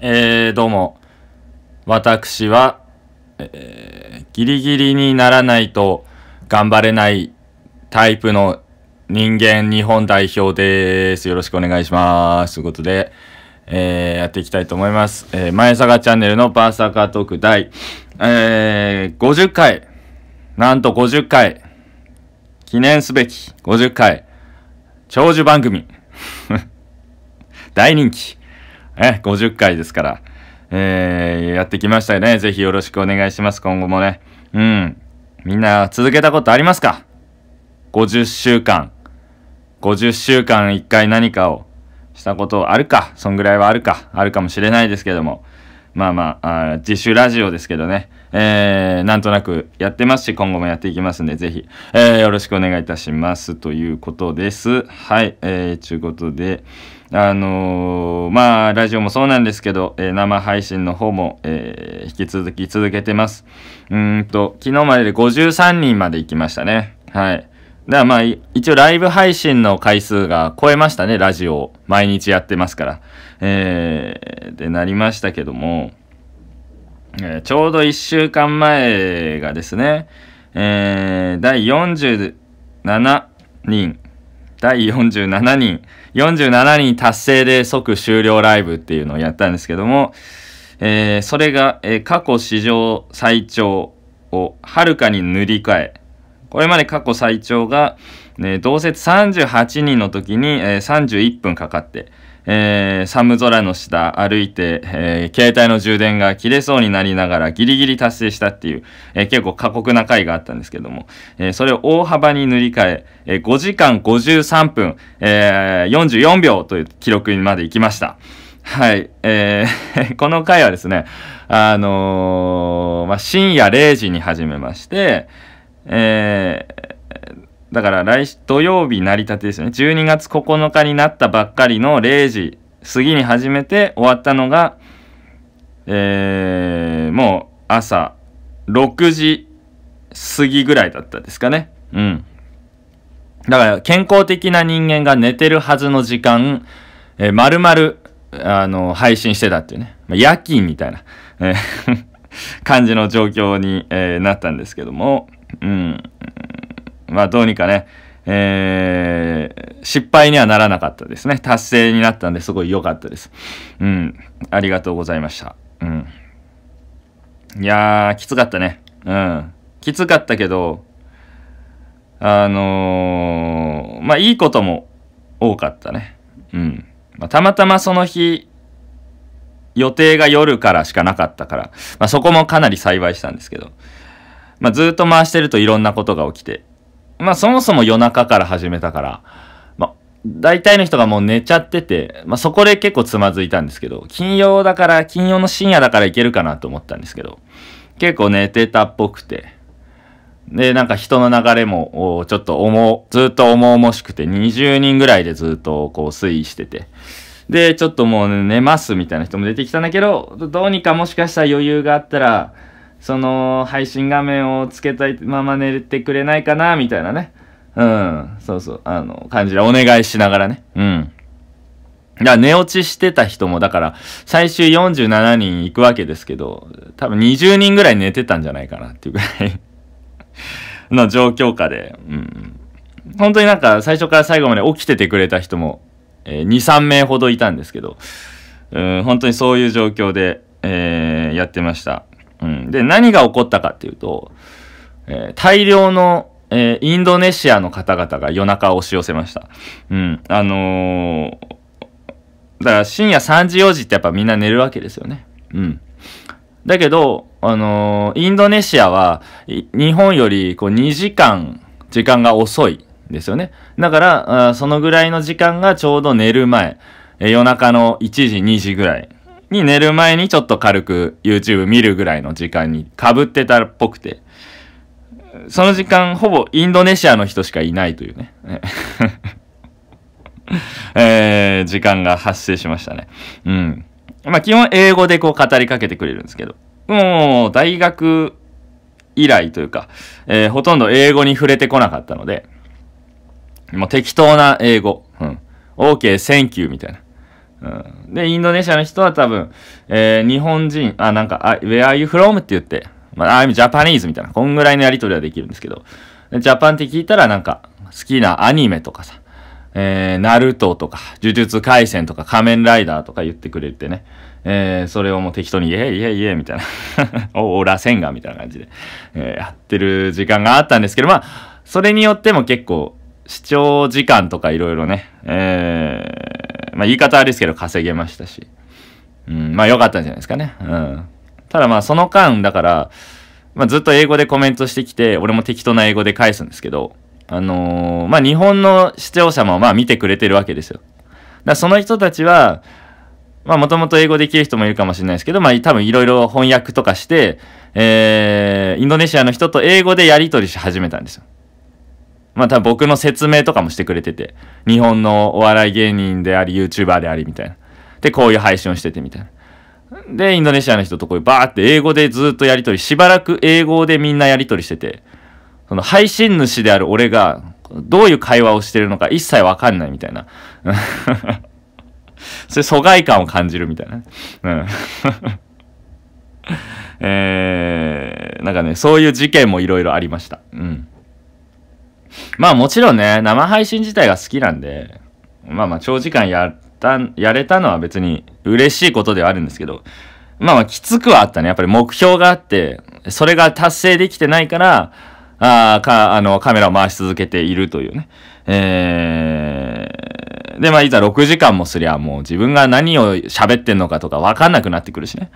えー、どうも。私は、えー、ギリギリにならないと頑張れないタイプの人間日本代表です。よろしくお願いします。ということで、えー、やっていきたいと思います。えー、前坂チャンネルのバーサーカートーク第、えー、50回。なんと50回。記念すべき50回。長寿番組。大人気。え、50回ですから、えー、やってきましたよね。ぜひよろしくお願いします、今後もね。うん。みんな続けたことありますか ?50 週間。50週間一回何かをしたことあるかそんぐらいはあるかあるかもしれないですけども。まあまあ、あ自主ラジオですけどね。えー、なんとなくやってますし、今後もやっていきますんで、ぜひ、えー、よろしくお願いいたします。ということです。はい、えー、ちゅうことで、あのー、まあ、ラジオもそうなんですけど、えー、生配信の方も、えー、引き続き続けてます。うんと、昨日までで53人まで行きましたね。はい。ではまあ、一応ライブ配信の回数が超えましたね、ラジオ毎日やってますから。えー、でなりましたけども、えー、ちょうど1週間前がですね、えー、第47人第47人、47人達成で即終了ライブっていうのをやったんですけども、えー、それが、えー、過去史上最長をはるかに塗り替え、これまで過去最長が、ね、同説38人の時に、えー、31分かかって、えー、寒空の下歩いて、えー、携帯の充電が切れそうになりながらギリギリ達成したっていう、えー、結構過酷な回があったんですけども、えそれを大幅に塗り替え、え5時間53分、え44秒という記録にまで行きました。はい。えー、この回はですね、あのまあ、深夜0時に始めまして、えーだから来土曜日成り立てですよね12月9日になったばっかりの0時過ぎに始めて終わったのが、えー、もう朝6時過ぎぐらいだったですかねうんだから健康的な人間が寝てるはずの時間、えー、丸々あの配信してたっていうね、まあ、夜勤みたいな、えー 感じの状況に、えー、なったんですけども、うん、まあどうにかね、えー、失敗にはならなかったですね。達成になったんですごい良かったです。うん。ありがとうございました。うん。いやー、きつかったね。うん。きつかったけど、あのー、まあいいことも多かったね。うん。まあ、たまたまその日、予定が夜からしかなかったから、まあ、そこもかなり幸いしたんですけど、まあ、ずっと回してるといろんなことが起きて、まあそもそも夜中から始めたから、まあ大体の人がもう寝ちゃってて、まあそこで結構つまずいたんですけど、金曜だから、金曜の深夜だからいけるかなと思ったんですけど、結構寝てたっぽくて、で、なんか人の流れも、ちょっと重、ずっと重々しくて、20人ぐらいでずっとこう推移してて、で、ちょっともう寝ますみたいな人も出てきたんだけど、どうにかもしかしたら余裕があったら、その配信画面をつけたいまま寝てくれないかな、みたいなね。うん、そうそう、あの、感じでお願いしながらね。うん。だ寝落ちしてた人も、だから、最終47人行くわけですけど、多分20人ぐらい寝てたんじゃないかなっていうぐらい の状況下で、うん。本当になんか最初から最後まで起きててくれた人も、えー、2、3名ほどいたんですけど、うん、本当にそういう状況で、えー、やってました。で、何が起こったかっていうと、えー、大量の、えー、インドネシアの方々が夜中押し寄せました。うん。あのー、だから深夜3時4時ってやっぱみんな寝るわけですよね。うん。だけど、あのインドネシアは、日本よりこう2時間、時間が遅いですよね。だから、そのぐらいの時間がちょうど寝る前、夜中の1時、2時ぐらいに寝る前にちょっと軽く YouTube 見るぐらいの時間にかぶってたっぽくて、その時間ほぼインドネシアの人しかいないというね。えー、時間が発生しましたね。うん。まあ基本英語でこう語りかけてくれるんですけど、もう大学以来というか、えー、ほとんど英語に触れてこなかったので、もう適当な英語、うん。OK, thank you みたいな。うん、で、インドネシアの人は多分、えー、日本人、あ、なんか、あ where are you from? って言って、まあ、I'm Japanese みたいな、こんぐらいのやりとりはできるんですけど、ジャパンって聞いたらなんか、好きなアニメとかさ、えー、ナルトとか、呪術廻戦とか、仮面ライダーとか言ってくれてね、えー、それをもう適当に、イェイェイェイみたいな、オーラセンガみたいな感じで、えー、やってる時間があったんですけど、まあ、それによっても結構、視聴時間とかいろいろね、えー、まあ言い方あれですけど稼げましたし。うん、まあ良かったんじゃないですかね。うん。ただまあその間、だから、まあずっと英語でコメントしてきて、俺も適当な英語で返すんですけど、あのー、まあ日本の視聴者もまあ見てくれてるわけですよ。だその人たちは、まあもともと英語できる人もいるかもしれないですけど、まあ多分いろいろ翻訳とかして、えー、インドネシアの人と英語でやり取りし始めたんですよ。また僕の説明とかもしてくれてて、日本のお笑い芸人であり、YouTuber でありみたいな。で、こういう配信をしててみたいな。で、インドネシアの人とこういうバーって英語でずっとやりとり、しばらく英語でみんなやりとりしてて、その配信主である俺が、どういう会話をしてるのか一切わかんないみたいな。それ疎外感を感じるみたいな。うん。えー、なんかね、そういう事件もいろいろありました。うん。まあもちろんね、生配信自体が好きなんで、まあまあ長時間やった、やれたのは別に嬉しいことではあるんですけど、まあまあきつくはあったね。やっぱり目標があって、それが達成できてないから、あか、あの、カメラを回し続けているというね。えー、で、まあいざ6時間もすりゃもう自分が何を喋ってんのかとかわかんなくなってくるしね。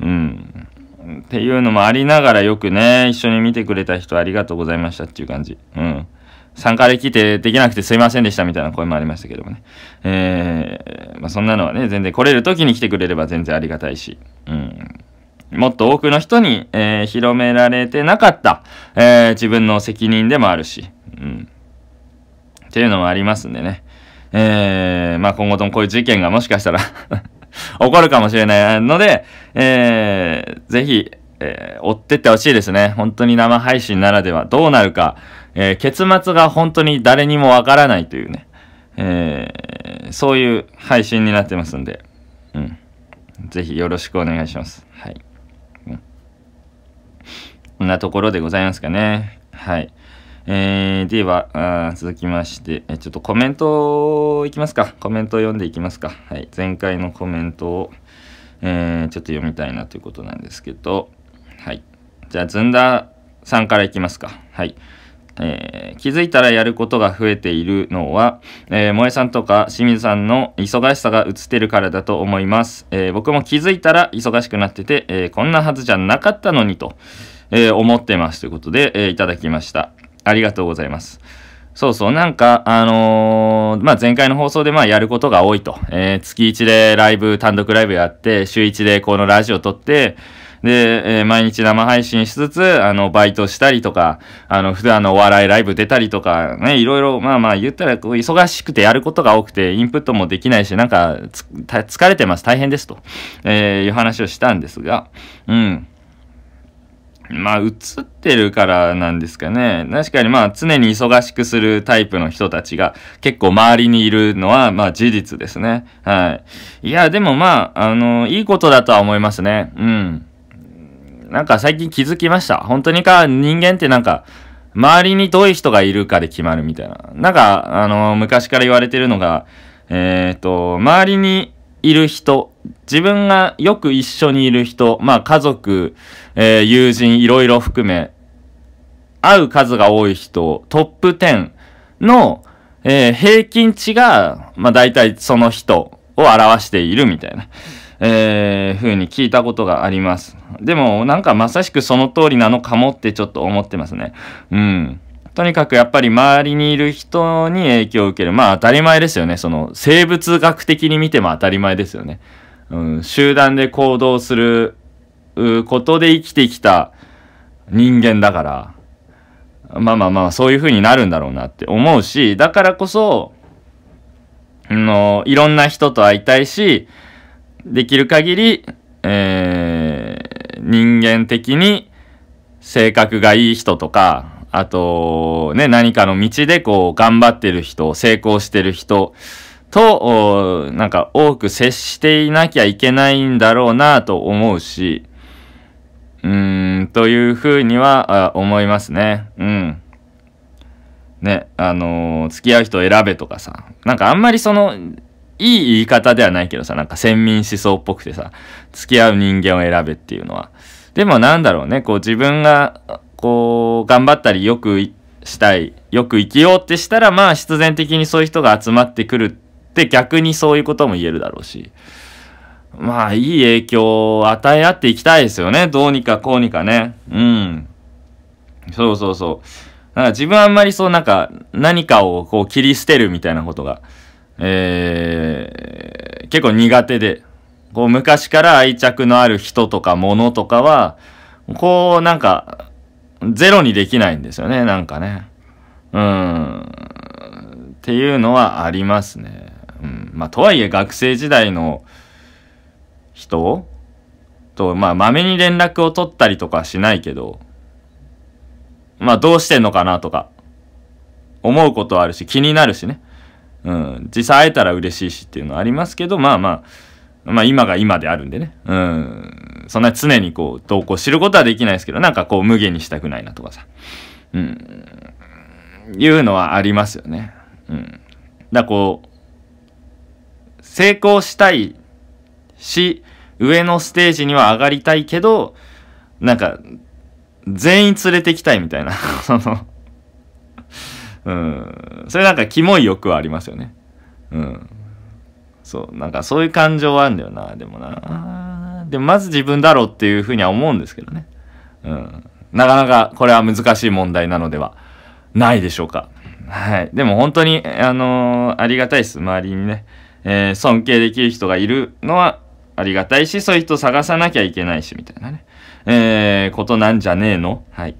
うん。っていうのもありながらよくね、一緒に見てくれた人ありがとうございましたっていう感じ。うん。参加できてできなくてすいませんでしたみたいな声もありましたけどもね。えー、まあ、そんなのはね、全然来れる時に来てくれれば全然ありがたいし。うん。もっと多くの人に、えー、広められてなかった、えー、自分の責任でもあるし。うん。っていうのもありますんでね。えー、まあ今後ともこういう事件がもしかしたら起こるかもしれないので、えー、ぜひ、えー、追ってってほしいですね。本当に生配信ならではどうなるか、えー、結末が本当に誰にもわからないというね、えー、そういう配信になってますんで、うん。ぜひよろしくお願いします。はい。こんなところでございますかね。はい。えー、ではあ、続きまして、えちょっとコメントいきますか。コメントを読んでいきますか。はい、前回のコメントを、えー、ちょっと読みたいなということなんですけど、はい。じゃあ、ずんださんからいきますか。はい。えー、気づいたらやることが増えているのは、えー、萌さんとか清水さんの忙しさが映ってるからだと思います。えー、僕も気づいたら忙しくなってて、えー、こんなはずじゃなかったのにと、え思ってますということで、えいただきました。ありがとうございます。そうそう、なんか、あのー、まあ、前回の放送で、まあ、やることが多いと。えー、月1でライブ、単独ライブやって、週1でこのラジオ撮って、で、えー、毎日生配信しつつ、あの、バイトしたりとか、あの、普段のお笑いライブ出たりとか、ね、いろいろ、まあまあ言ったら、こう、忙しくてやることが多くて、インプットもできないし、なんか、疲れてます、大変ですと、えー、いう話をしたんですが、うん。まあ、映ってるからなんですかね。確かにまあ、常に忙しくするタイプの人たちが結構周りにいるのは、まあ、事実ですね。はい。いや、でもまあ、あの、いいことだとは思いますね。うん。なんか最近気づきました。本当にか、人間ってなんか、周りにどういう人がいるかで決まるみたいな。なんか、あの、昔から言われてるのが、えっ、ー、と、周りにいる人、自分がよく一緒にいる人、まあ家族、えー、友人、いろいろ含め、会う数が多い人、トップ10の、えー、平均値が、まあ大体その人を表しているみたいな。えー、風に聞いたことがあります。でも、なんかまさしくその通りなのかもってちょっと思ってますね。うん。とにかくやっぱり周りにいる人に影響を受ける。まあ当たり前ですよね。その生物学的に見ても当たり前ですよね。うん、集団で行動することで生きてきた人間だから、まあまあまあそういう風になるんだろうなって思うし、だからこそ、のいろんな人と会いたいし、できる限り、えー、人間的に性格がいい人とか、あと、ね、何かの道でこう、頑張ってる人、成功してる人と、なんか多く接していなきゃいけないんだろうなと思うし、うーん、というふうには思いますね。うん。ね、あのー、付き合う人選べとかさ、なんかあんまりその、いい言い方ではないけどさ、なんか先民思想っぽくてさ、付き合う人間を選べっていうのは。でもなんだろうね、こう自分がこう、頑張ったり、よくしたい、よく生きようってしたら、まあ、必然的にそういう人が集まってくるって、逆にそういうことも言えるだろうし。まあ、いい影響を与え合っていきたいですよね。どうにかこうにかね。うん。そうそうそう。なんか自分あんまりそうなんか何かをこう切り捨てるみたいなことが、えー、結構苦手で、こう昔から愛着のある人とか物とかは、こうなんかゼロにできないんですよね、なんかね。うん。っていうのはありますね。うん。まあ、とはいえ学生時代の人と、まあ、まめに連絡を取ったりとかしないけど、まあ、どうしてんのかなとか、思うことはあるし、気になるしね。うん。実際会えたら嬉しいしっていうのはありますけど、まあまあ、まあ今が今であるんでね。うん。そんな常にこう、投稿知ることはできないですけど、なんかこう、無限にしたくないなとかさ、うん、いうのはありますよね。うん。だこう、成功したいし、上のステージには上がりたいけど、なんか、全員連れてきたいみたいな、その、うん、それなんかキモい欲はありますよね。うん。そう、なんかそういう感情はあるんだよな、でもな。でまず自分だろうっていうふうには思うんですけどね。うん。なかなかこれは難しい問題なのではないでしょうか。はい。でも本当に、あのー、ありがたいです。周りにね、えー、尊敬できる人がいるのはありがたいし、そういう人探さなきゃいけないし、みたいなね。えー、ことなんじゃねえのはい。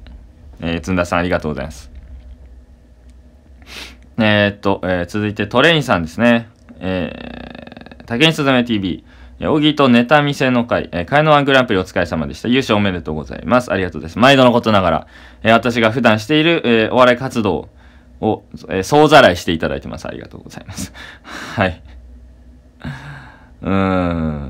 えー、つんださんありがとうございます。えー、っと、えー、続いてトレインさんですね。えー、竹井すずめ TV。小木とネタ見せの会、えー、カエノワングランプリお疲れ様でした。優勝おめでとうございます。ありがとうです。毎度のことながら、えー、私が普段している、えー、お笑い活動を、えー、総ざらいしていただいてます。ありがとうございます。はい。うーん。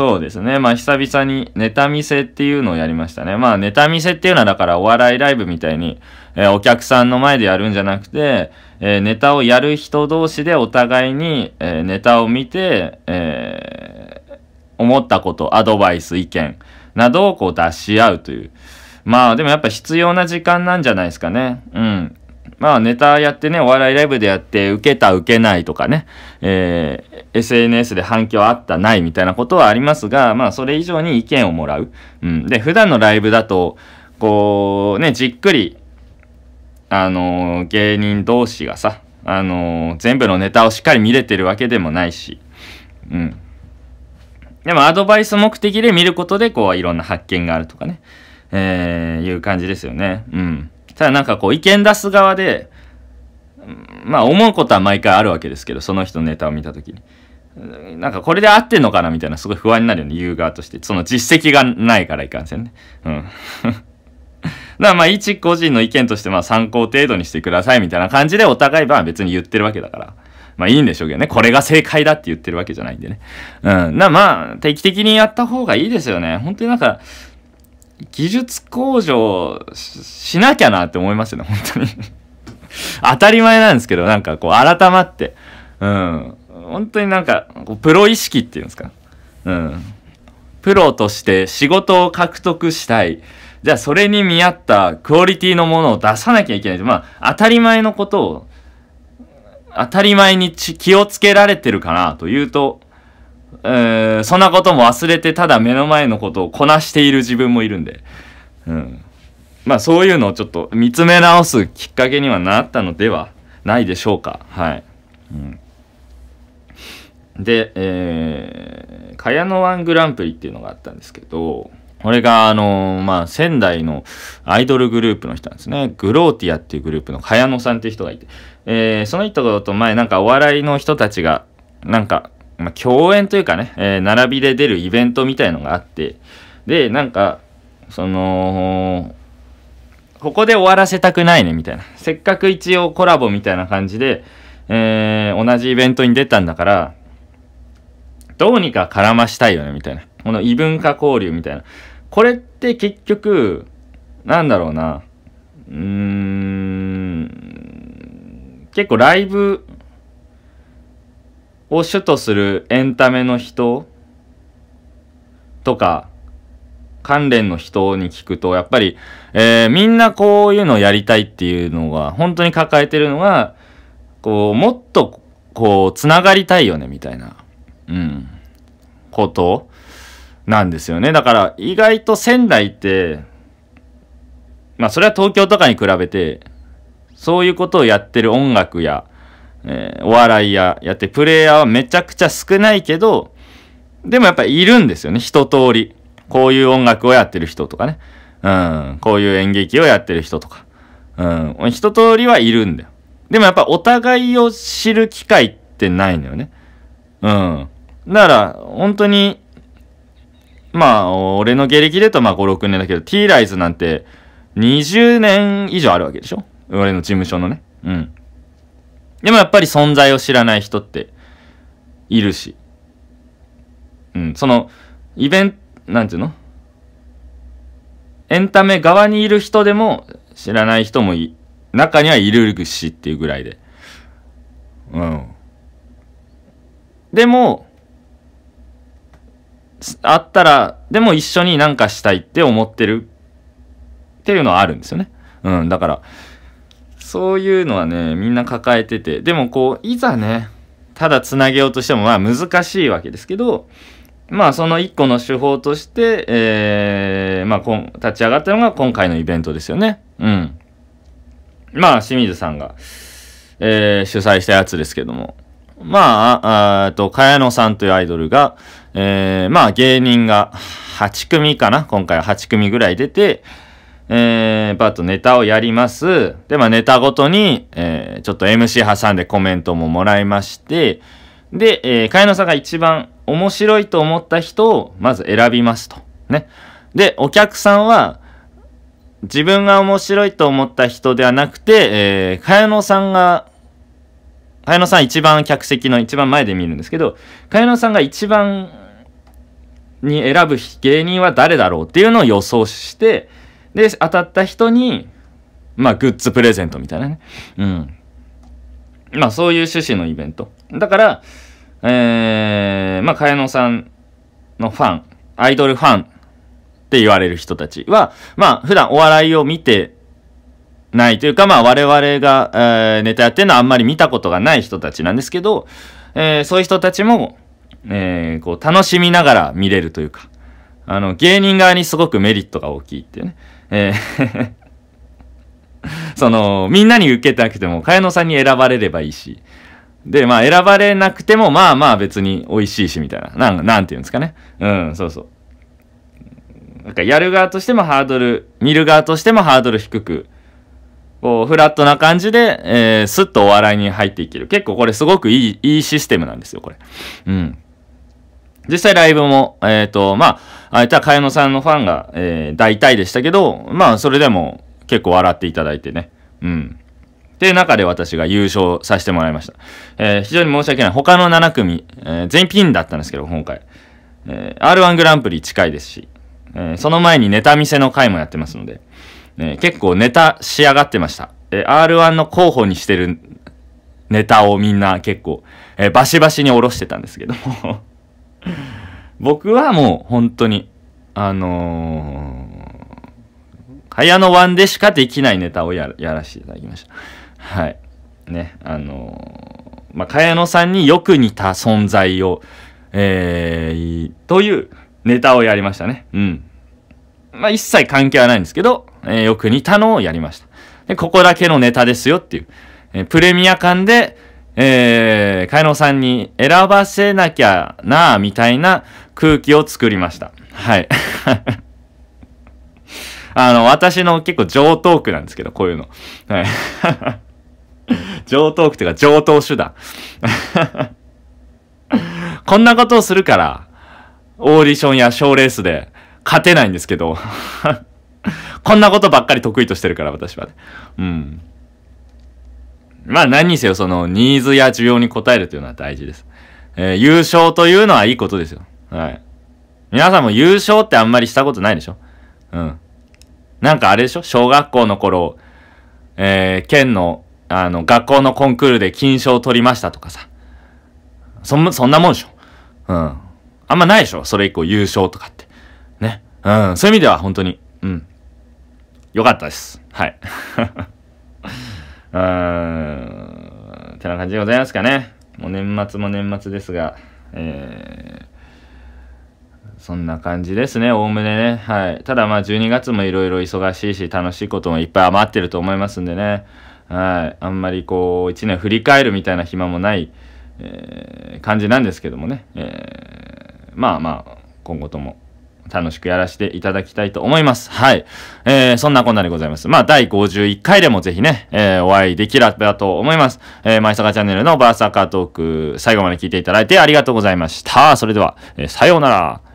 そうですね。まあ、久々にネタ見せっていうのをやりましたね。まあ、ネタ見せっていうのは、だからお笑いライブみたいに、えー、お客さんの前でやるんじゃなくて、えー、ネタをやる人同士でお互いに、えー、ネタを見て、え思ったこと、アドバイス、意見などをこう出し合うという。まあ、でもやっぱ必要な時間なんじゃないですかね。うん。まあネタやってね、お笑いライブでやって、受けた受けないとかね、えー、SNS で反響あったないみたいなことはありますが、まあそれ以上に意見をもらう。うん。で、普段のライブだと、こう、ね、じっくり、あのー、芸人同士がさ、あのー、全部のネタをしっかり見れてるわけでもないし、うん。でもアドバイス目的で見ることで、こう、いろんな発見があるとかね、えー、いう感じですよね。うん。ただなんかこう意見出す側で、まあ思うことは毎回あるわけですけど、その人のネタを見た時に。なんかこれで合ってんのかなみたいなすごい不安になるよね、言う側として。その実績がないからいかんせんね。うん。だからまあ一個人の意見としてまあ参考程度にしてくださいみたいな感じでお互いは別に言ってるわけだから。まあいいんでしょうけどね。これが正解だって言ってるわけじゃないんでね。うん。な、まあ、定期的にやった方がいいですよね。本当になんか、技術向上しなきゃなって思いますよね、本当に 当たり前なんですけど、なんかこう改まって。うん。本当になんか、プロ意識っていうんですか。うん。プロとして仕事を獲得したい。じゃあそれに見合ったクオリティのものを出さなきゃいけない。まあ、当たり前のことを、当たり前に気をつけられてるかなというと、えー、そんなことも忘れてただ目の前のことをこなしている自分もいるんで、うん、まあそういうのをちょっと見つめ直すきっかけにはなったのではないでしょうか。はい。うん、で、えー、かやのワングランプリっていうのがあったんですけど、これが、あのー、まあ、仙台のアイドルグループの人なんですね。グローティアっていうグループの茅野さんっていう人がいて、えー、その人と前なんかお笑いの人たちが、なんかまあ、共演というかね、えー、並びで出るイベントみたいのがあって、で、なんか、その、ここで終わらせたくないね、みたいな。せっかく一応コラボみたいな感じで、えー、同じイベントに出たんだから、どうにか絡ましたいよね、みたいな。この異文化交流みたいな。これって結局、なんだろうな。うーん、結構ライブを主とするエンタメの人とか関連の人に聞くと、やっぱり、えー、みんなこういうのをやりたいっていうのが、本当に抱えてるのが、こう、もっと、こう、つながりたいよね、みたいな、うん、ことなんですよね。だから、意外と仙台って、まあ、それは東京とかに比べて、そういうことをやってる音楽や、えー、お笑いややってプレイヤーはめちゃくちゃ少ないけど、でもやっぱいるんですよね、一通り。こういう音楽をやってる人とかね。うん、こういう演劇をやってる人とか。うん、一通りはいるんだよ。でもやっぱお互いを知る機会ってないのよね。うん。だから、本当に、まあ、俺の芸歴でとまあ5、6年だけど、T ライズなんて20年以上あるわけでしょ俺の事務所のね。うん。でもやっぱり存在を知らない人っているし。うん、その、イベント、なんていうのエンタメ側にいる人でも知らない人もい、中にはいるしっていうぐらいで。うん。でも、あったら、でも一緒になんかしたいって思ってるっていうのはあるんですよね。うん、だから、そういうのはね、みんな抱えてて、でもこう、いざね、ただつなげようとしてもまあ難しいわけですけど、まあその一個の手法として、えー、まあ立ち上がったのが今回のイベントですよね。うん。まあ清水さんが、えー、主催したやつですけども。まあ、ああと、茅野さんというアイドルが、えー、まあ芸人が8組かな今回は8組ぐらい出て、えー、バッとネタをやります。で、まあネタごとに、えー、ちょっと MC 挟んでコメントももらいまして、で、えー、かやのさんが一番面白いと思った人をまず選びますと。ね。で、お客さんは、自分が面白いと思った人ではなくて、えー、かやのさんが、かやのさん一番客席の一番前で見るんですけど、かやのさんが一番に選ぶ芸人は誰だろうっていうのを予想して、で、当たった人に、まあ、グッズプレゼントみたいなね。うん。まあ、そういう趣旨のイベント。だから、えー、まあ、茅野さんのファン、アイドルファンって言われる人たちは、まあ、普段お笑いを見てないというか、まあ、我々が、えー、ネタやってるのはあんまり見たことがない人たちなんですけど、えー、そういう人たちも、えー、こう、楽しみながら見れるというか、あの、芸人側にすごくメリットが大きいっていうね。えー その、みんなに受けなくても、茅野さんに選ばれればいいし、で、まあ、選ばれなくても、まあまあ別に美味しいし、みたいな。なん、なんて言うんですかね。うん、そうそう。なんか、やる側としてもハードル、見る側としてもハードル低く、こう、フラットな感じで、えー、スッとお笑いに入っていける。結構これすごくいい、いいシステムなんですよ、これ。うん。実際ライブも、えっ、ー、と、まあ、あいたかやのさんのファンが、えー、大体でしたけど、まあ、それでも結構笑っていただいてね。うん。っていう中で私が優勝させてもらいました。えー、非常に申し訳ない。他の7組、えー、全ピンだったんですけど、今回。えー、R1 グランプリ近いですし、えー、その前にネタ見せの回もやってますので、えー、結構ネタ仕上がってました。えー、R1 の候補にしてるネタをみんな結構、えー、バシバシに下ろしてたんですけども僕はもう本当に、あのー、早湾ワンでしかできないネタをやらせていただきました。はい。ね、あのー、まあ、茅野さんによく似た存在を、えー、というネタをやりましたね。うん。まあ、一切関係はないんですけど、えー、よく似たのをやりました。で、ここだけのネタですよっていう。えー、プレミア感で、えー、カイノさんに選ばせなきゃなみたいな空気を作りました。はい。あの、私の結構上トークなんですけど、こういうの。はい。上トークていうか上等手段。こんなことをするから、オーディションや賞レースで勝てないんですけど、こんなことばっかり得意としてるから、私はうん。まあ何にせよそのニーズや需要に応えるというのは大事です。えー、優勝というのはいいことですよ。はい。皆さんも優勝ってあんまりしたことないでしょうん。なんかあれでしょ小学校の頃、えー、県の、あの、学校のコンクールで金賞を取りましたとかさ。そん、そんなもんでしょうん。あんまないでしょそれ以降優勝とかって。ね。うん。そういう意味では本当に、うん。よかったです。はい。うーん。てな感じでございますかね。もう年末も年末ですが、えー、そんな感じですね、おおむねね。はい。ただまあ12月もいろいろ忙しいし、楽しいこともいっぱい余ってると思いますんでね。はい。あんまりこう、1年振り返るみたいな暇もない、えー、感じなんですけどもね。えー、まあまあ、今後とも楽しくやらせていただきたいと思います。はい。えー、そんなこんなでございます。まあ、第51回でもぜひね、えー、お会いできればと思います。えー、マイサカチャンネルのバーサーカートーク、最後まで聞いていただいてありがとうございました。それでは、えー、さようなら。